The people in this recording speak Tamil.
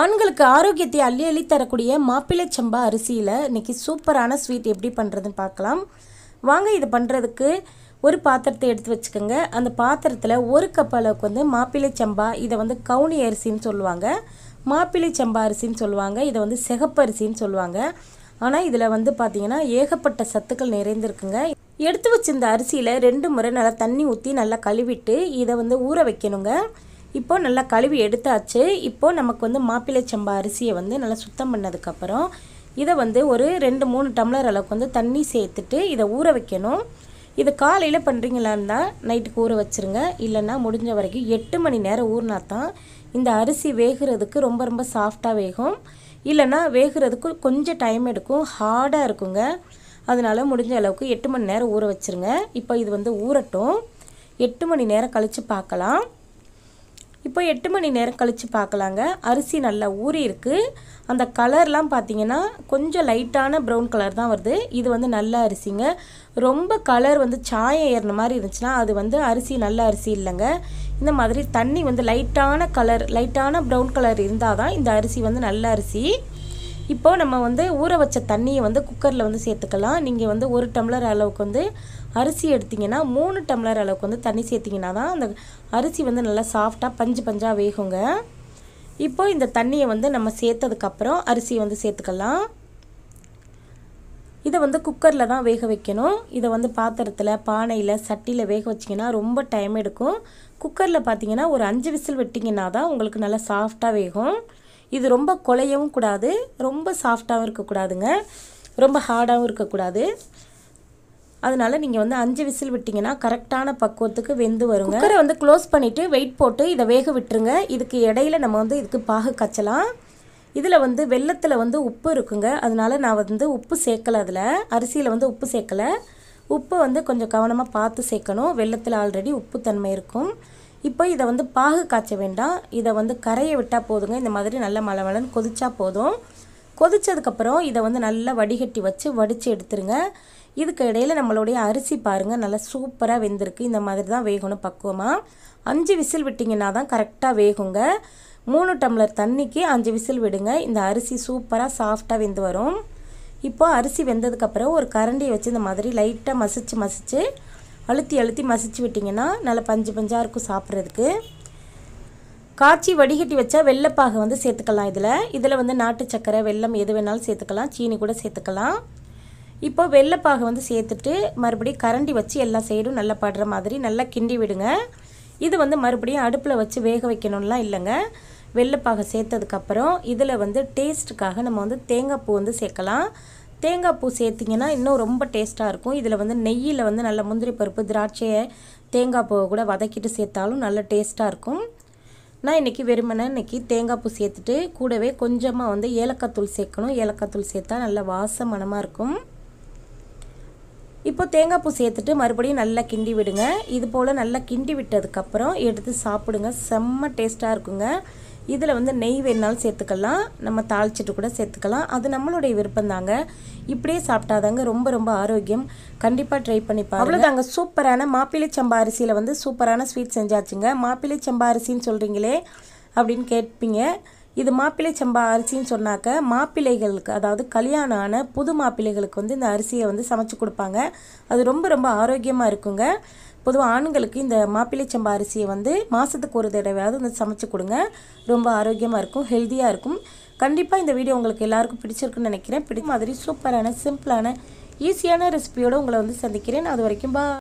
ஆண்களுக்கு ஆரோக்கியத்தை அள்ளி அள்ளி தரக்கூடிய மாப்பிள்ளை சம்பா அரிசியில் இன்றைக்கி சூப்பரான ஸ்வீட் எப்படி பண்ணுறதுன்னு பார்க்கலாம் வாங்க இதை பண்ணுறதுக்கு ஒரு பாத்திரத்தை எடுத்து வச்சுக்கோங்க அந்த பாத்திரத்தில் ஒரு கப் அளவுக்கு வந்து மாப்பிள்ளை சம்பா இதை வந்து கவுனி அரிசின்னு சொல்லுவாங்க மாப்பிள்ளை சம்பா அரிசின்னு சொல்லுவாங்க இதை வந்து சிகப்பு அரிசின்னு சொல்லுவாங்க ஆனால் இதில் வந்து பார்த்திங்கன்னா ஏகப்பட்ட சத்துக்கள் நிறைந்திருக்குங்க எடுத்து வச்சிருந்த அரிசியில் ரெண்டு முறை நல்லா தண்ணி ஊற்றி நல்லா கழுவிட்டு இதை வந்து ஊற வைக்கணுங்க இப்போது நல்லா கழுவி எடுத்தாச்சு இப்போ நமக்கு வந்து மாப்பிள்ளை சம்பா அரிசியை வந்து நல்லா சுத்தம் பண்ணதுக்கப்புறம் இதை வந்து ஒரு ரெண்டு மூணு டம்ளர் அளவுக்கு வந்து தண்ணி சேர்த்துட்டு இதை ஊற வைக்கணும் இது காலையில் பண்ணுறீங்களா இருந்தால் நைட்டுக்கு ஊற வச்சுருங்க இல்லைன்னா முடிஞ்ச வரைக்கும் எட்டு மணி நேரம் ஊறினா தான் இந்த அரிசி வேகிறதுக்கு ரொம்ப ரொம்ப சாஃப்டாக வேகும் இல்லைன்னா வேகிறதுக்கு கொஞ்சம் டைம் எடுக்கும் ஹார்டாக இருக்குங்க அதனால் முடிஞ்ச அளவுக்கு எட்டு மணி நேரம் ஊற வச்சுருங்க இப்போ இது வந்து ஊறட்டும் எட்டு மணி நேரம் கழித்து பார்க்கலாம் இப்போ எட்டு மணி நேரம் கழித்து பார்க்கலாங்க அரிசி நல்லா ஊறி இருக்குது அந்த கலர்லாம் பார்த்திங்கன்னா கொஞ்சம் லைட்டான ப்ரௌன் கலர் தான் வருது இது வந்து நல்ல அரிசிங்க ரொம்ப கலர் வந்து சாயம் ஏறின மாதிரி இருந்துச்சுன்னா அது வந்து அரிசி நல்ல அரிசி இல்லைங்க இந்த மாதிரி தண்ணி வந்து லைட்டான கலர் லைட்டான ப்ரௌன் கலர் இருந்தால் தான் இந்த அரிசி வந்து நல்ல அரிசி இப்போது நம்ம வந்து ஊற வச்ச தண்ணியை வந்து குக்கரில் வந்து சேர்த்துக்கலாம் நீங்கள் வந்து ஒரு டம்ளர் அளவுக்கு வந்து அரிசி எடுத்திங்கன்னா மூணு டம்ளர் அளவுக்கு வந்து தண்ணி சேர்த்திங்கன்னா தான் அந்த அரிசி வந்து நல்லா சாஃப்டாக பஞ்சு பஞ்சாக வேகுங்க இப்போது இந்த தண்ணியை வந்து நம்ம சேர்த்ததுக்கப்புறம் அரிசியை வந்து சேர்த்துக்கலாம் இதை வந்து குக்கரில் தான் வேக வைக்கணும் இதை வந்து பாத்திரத்தில் பானையில் சட்டியில் வேக வச்சிங்கன்னா ரொம்ப டைம் எடுக்கும் குக்கரில் பார்த்தீங்கன்னா ஒரு அஞ்சு விசில் வெட்டிங்கன்னா தான் உங்களுக்கு நல்லா சாஃப்டாக வேகும் இது ரொம்ப கொலையவும் கூடாது ரொம்ப சாஃப்டாகவும் இருக்கக்கூடாதுங்க ரொம்ப ஹார்டாகவும் இருக்கக்கூடாது அதனால் நீங்கள் வந்து அஞ்சு விசில் விட்டிங்கன்னா கரெக்டான பக்குவத்துக்கு வெந்து வருங்க குக்கரை வந்து க்ளோஸ் பண்ணிவிட்டு வெயிட் போட்டு இதை வேக விட்டுருங்க இதுக்கு இடையில நம்ம வந்து இதுக்கு பாகு கச்சலாம் இதில் வந்து வெள்ளத்தில் வந்து உப்பு இருக்குங்க அதனால நான் வந்து உப்பு சேர்க்கலை அதில் அரிசியில் வந்து உப்பு சேர்க்கலை உப்பை வந்து கொஞ்சம் கவனமாக பார்த்து சேர்க்கணும் வெள்ளத்தில் ஆல்ரெடி உப்பு தன்மை இருக்கும் இப்போ இதை வந்து பாகு காய்ச்ச வேண்டாம் இதை வந்து கரையை விட்டால் போதுங்க இந்த மாதிரி நல்லா மலை மலன்னு கொதிச்சா போதும் கொதித்ததுக்கப்புறம் இதை வந்து நல்லா வடிகட்டி வச்சு வடித்து எடுத்துருங்க இதுக்கு இடையில் நம்மளுடைய அரிசி பாருங்கள் நல்லா சூப்பராக வெந்திருக்கு இந்த மாதிரி தான் வேகணும் பக்குவமாக அஞ்சு விசில் விட்டிங்கன்னா தான் கரெக்டாக வேகுங்க மூணு டம்ளர் தண்ணிக்கு அஞ்சு விசில் விடுங்க இந்த அரிசி சூப்பராக சாஃப்டாக வெந்து வரும் இப்போது அரிசி வெந்ததுக்கப்புறம் ஒரு கரண்டியை வச்சு இந்த மாதிரி லைட்டாக மசிச்சு மசித்து அழுத்தி அழுத்தி மசிச்சு விட்டிங்கன்னா நல்லா பஞ்சு பஞ்சாக இருக்கும் சாப்பிட்றதுக்கு காய்ச்சி வடிகட்டி வச்சா வெள்ளைப்பாகை வந்து சேர்த்துக்கலாம் இதில் இதில் வந்து நாட்டு சக்கரை வெள்ளம் எது வேணாலும் சேர்த்துக்கலாம் சீனி கூட சேர்த்துக்கலாம் இப்போ வெள்ளைப்பாகை வந்து சேர்த்துட்டு மறுபடியும் கரண்டி வச்சு எல்லா சைடும் நல்லா படுற மாதிரி நல்லா கிண்டி விடுங்க இது வந்து மறுபடியும் அடுப்பில் வச்சு வேக வைக்கணும்லாம் இல்லைங்க வெள்ளைப்பாகை சேர்த்ததுக்கப்புறம் இதில் வந்து டேஸ்ட்டுக்காக நம்ம வந்து தேங்காய் பூ வந்து சேர்க்கலாம் தேங்காய் பூ சேர்த்திங்கன்னா இன்னும் ரொம்ப டேஸ்ட்டாக இருக்கும் இதில் வந்து நெய்யில் வந்து நல்ல முந்திரி பருப்பு திராட்சையை தேங்காய் பூவை கூட வதக்கிட்டு சேர்த்தாலும் நல்ல டேஸ்ட்டாக இருக்கும் நான் இன்றைக்கி வெறுமனே இன்றைக்கி தேங்காய் பூ சேர்த்துட்டு கூடவே கொஞ்சமாக வந்து ஏலக்காய் தூள் சேர்க்கணும் ஏலக்காய் தூள் சேர்த்தா நல்ல வாச மனமாக இருக்கும் இப்போ தேங்காய் பூ சேர்த்துட்டு மறுபடியும் நல்லா கிண்டி விடுங்க இது போல் நல்லா கிண்டி விட்டதுக்கப்புறம் எடுத்து சாப்பிடுங்க செம்ம டேஸ்ட்டாக இருக்குங்க இதில் வந்து நெய் வேணாலும் சேர்த்துக்கலாம் நம்ம தாளிச்சிட்டு கூட சேர்த்துக்கலாம் அது நம்மளுடைய விருப்பம் தாங்க இப்படியே சாப்பிட்டாதாங்க ரொம்ப ரொம்ப ஆரோக்கியம் கண்டிப்பாக ட்ரை பண்ணி அவ்வளோதாங்க சூப்பரான மாப்பிள்ளை சம்பா அரிசியில் வந்து சூப்பரான ஸ்வீட் செஞ்சாச்சுங்க மாப்பிள்ளை சம்பா அரிசின்னு சொல்கிறீங்களே அப்படின்னு கேட்பீங்க இது மாப்பிள்ளை சம்பா அரிசின்னு சொன்னாக்க மாப்பிள்ளைகளுக்கு அதாவது கல்யாணம் ஆன புது மாப்பிள்ளைகளுக்கு வந்து இந்த அரிசியை வந்து சமைச்சு கொடுப்பாங்க அது ரொம்ப ரொம்ப ஆரோக்கியமாக இருக்குங்க பொதுவாக ஆண்களுக்கு இந்த மாப்பிள்ளை சம்பா அரிசியை வந்து மாதத்துக்கு ஒரு தடவையாவது வந்து சமைச்சு கொடுங்க ரொம்ப ஆரோக்கியமாக இருக்கும் ஹெல்த்தியாக இருக்கும் கண்டிப்பாக இந்த வீடியோ உங்களுக்கு எல்லாருக்கும் பிடிச்சிருக்குன்னு நினைக்கிறேன் பிடிக்கும் மாதிரி சூப்பரான சிம்பிளான ஈஸியான ரெசிபியோடு உங்களை வந்து சந்திக்கிறேன் அது வரைக்கும் பா